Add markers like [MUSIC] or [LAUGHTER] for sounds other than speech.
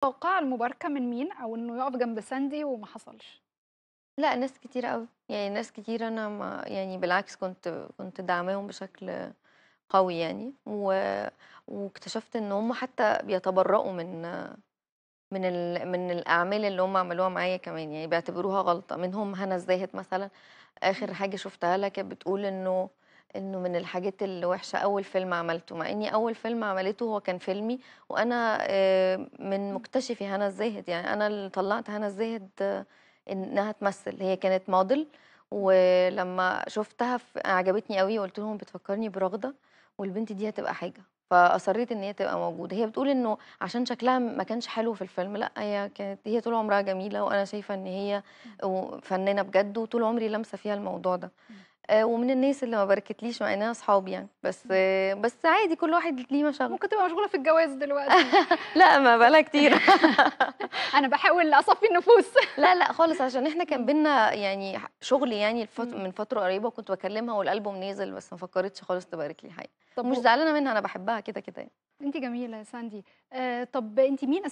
توقع المباركه من مين او انه يقف جنب ساندي وما حصلش لا ناس كتير قوي يعني ناس كتير انا ما يعني بالعكس كنت كنت دعماهم بشكل قوي يعني و... واكتشفت ان هم حتى بيتبرؤوا من من ال... من الاعمال اللي هم عملوها معايا كمان يعني بيعتبروها غلطه منهم هنا الزاهد مثلا اخر حاجه شفتها لك كانت بتقول انه انه من الحاجات الوحشه اول فيلم عملته مع اني اول فيلم عملته هو كان فيلمي وانا آه، من مكتشفي هنا الزاهد يعني انا اللي طلعت هنا الزاهد آه، انها تمثل هي كانت موديل ولما شفتها عجبتني قوي وقلت لهم بتفكرني برغده والبنت دي هتبقى حاجه فاصريت ان هي تبقى موجوده هي بتقول انه عشان شكلها ما كانش حلو في الفيلم لا هي كانت هي طول عمرها جميله وانا شايفه ان هي فنانه بجد وطول عمري لامسه فيها الموضوع ده آه، ومن الناس اللي ما باركتليش مع انها اصحاب يعني بس بس عادي كل واحد ليه مشاغل ممكن تبقى مشغوله في الجواز دلوقتي [LAUGHS] لا ما بقالها كتير [LAUGHS] انا بحاول اصفي النفوس [LAUGHS] لا لا خالص عشان احنا كان بينا يعني شغل يعني الفت... من فتره قريبه كنت بكلمها والالبوم نازل بس ما فكرتش خالص تبارك لي حاجه طب مش زعلانه منها انا بحبها كده كده يعني. انت جميله يا ساندي آه طب انت مين